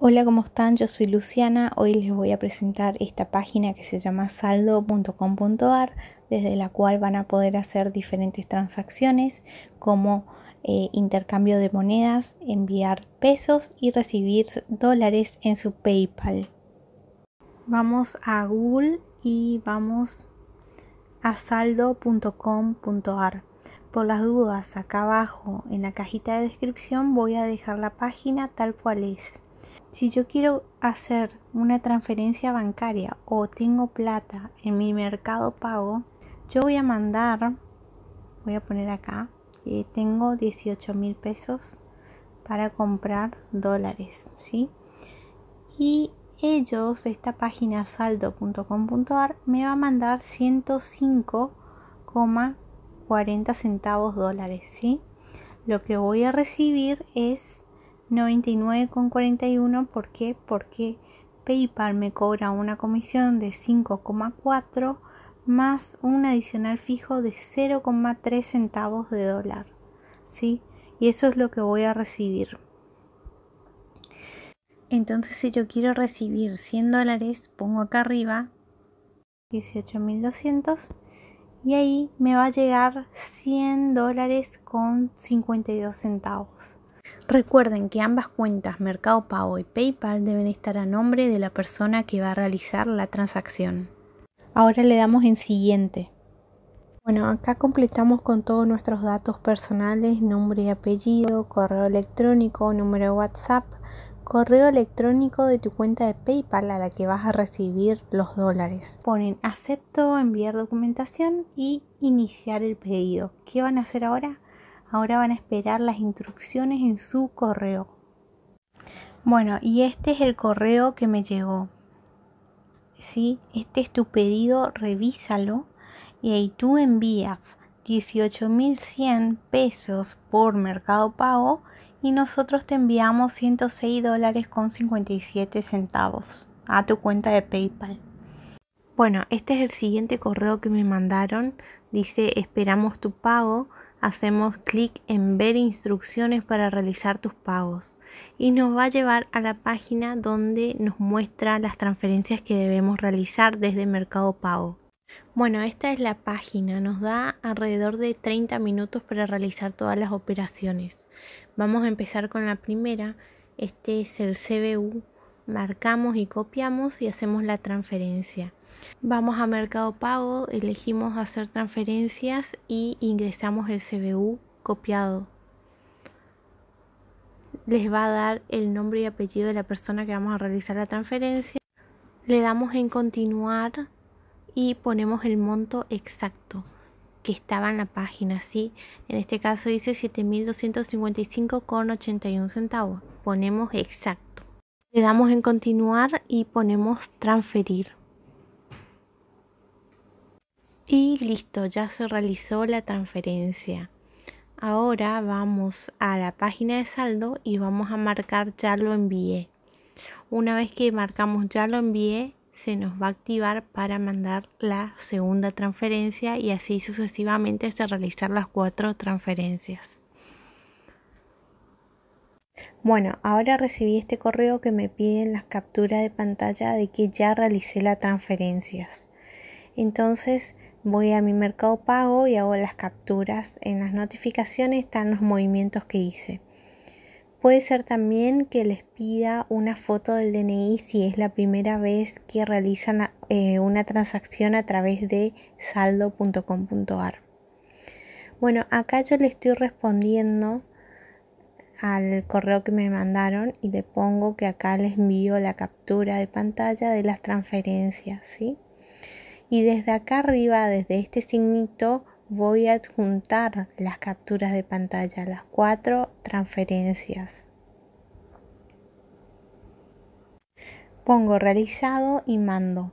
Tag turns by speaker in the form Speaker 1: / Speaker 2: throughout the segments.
Speaker 1: Hola, ¿cómo están? Yo soy Luciana. Hoy les voy a presentar esta página que se llama saldo.com.ar, desde la cual van a poder hacer diferentes transacciones como eh, intercambio de monedas, enviar pesos y recibir dólares en su PayPal. Vamos a Google y vamos a saldo.com.ar. Por las dudas, acá abajo en la cajita de descripción voy a dejar la página tal cual es. Si yo quiero hacer una transferencia bancaria o tengo plata en mi mercado pago, yo voy a mandar, voy a poner acá, que tengo 18 mil pesos para comprar dólares, ¿sí? Y ellos, esta página saldo.com.ar, me va a mandar 105,40 centavos dólares, ¿sí? Lo que voy a recibir es 99,41 porque porque PayPal me cobra una comisión de 5,4 más un adicional fijo de 0,3 centavos de dólar. ¿Sí? Y eso es lo que voy a recibir. Entonces si yo quiero recibir 100 dólares, pongo acá arriba 18.200 y ahí me va a llegar 100 dólares con 52 centavos. Recuerden que ambas cuentas, Mercado Pago y PayPal, deben estar a nombre de la persona que va a realizar la transacción. Ahora le damos en siguiente. Bueno, acá completamos con todos nuestros datos personales, nombre y apellido, correo electrónico, número de WhatsApp, correo electrónico de tu cuenta de PayPal a la que vas a recibir los dólares. Ponen acepto, enviar documentación y iniciar el pedido. ¿Qué van a hacer ahora? Ahora van a esperar las instrucciones en su correo. Bueno, y este es el correo que me llegó. ¿Sí? Este es tu pedido, revísalo y ahí tú envías 18.100 pesos por mercado pago y nosotros te enviamos 106 dólares con 57 centavos a tu cuenta de PayPal. Bueno, este es el siguiente correo que me mandaron. Dice esperamos tu pago hacemos clic en ver instrucciones para realizar tus pagos y nos va a llevar a la página donde nos muestra las transferencias que debemos realizar desde Mercado Pago. Bueno, esta es la página, nos da alrededor de 30 minutos para realizar todas las operaciones. Vamos a empezar con la primera, este es el CBU, marcamos y copiamos y hacemos la transferencia. Vamos a Mercado Pago, elegimos hacer transferencias y ingresamos el CBU copiado. Les va a dar el nombre y apellido de la persona que vamos a realizar la transferencia. Le damos en continuar y ponemos el monto exacto que estaba en la página, así En este caso dice 7.255,81 centavos. Ponemos exacto. Le damos en continuar y ponemos transferir. Y listo, ya se realizó la transferencia. Ahora vamos a la página de saldo y vamos a marcar ya lo envié. Una vez que marcamos ya lo envié, se nos va a activar para mandar la segunda transferencia y así sucesivamente hasta realizar las cuatro transferencias. Bueno, ahora recibí este correo que me piden las capturas de pantalla de que ya realicé las transferencias. Entonces, voy a mi mercado pago y hago las capturas. En las notificaciones están los movimientos que hice. Puede ser también que les pida una foto del DNI si es la primera vez que realizan eh, una transacción a través de saldo.com.ar. Bueno, acá yo le estoy respondiendo al correo que me mandaron y le pongo que acá les envío la captura de pantalla de las transferencias, ¿sí? y desde acá arriba, desde este signito, voy a adjuntar las capturas de pantalla, las cuatro transferencias. Pongo realizado y mando.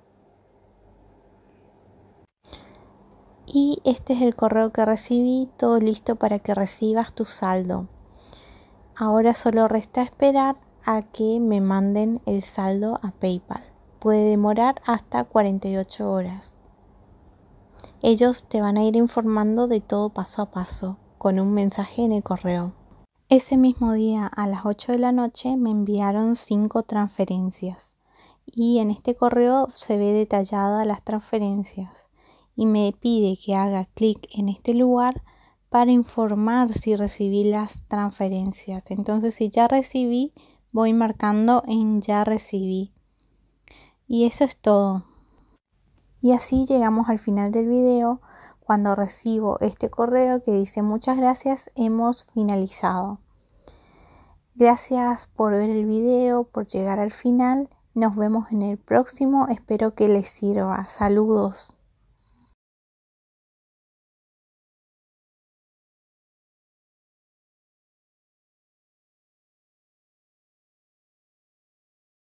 Speaker 1: Y este es el correo que recibí, todo listo para que recibas tu saldo. Ahora solo resta esperar a que me manden el saldo a PayPal puede demorar hasta 48 horas. Ellos te van a ir informando de todo paso a paso con un mensaje en el correo. Ese mismo día a las 8 de la noche me enviaron 5 transferencias y en este correo se ve detallada las transferencias y me pide que haga clic en este lugar para informar si recibí las transferencias. Entonces si ya recibí, voy marcando en ya recibí y eso es todo. Y así llegamos al final del video cuando recibo este correo que dice muchas gracias, hemos finalizado. Gracias por ver el video, por llegar al final. Nos vemos en el próximo. Espero que les sirva. Saludos.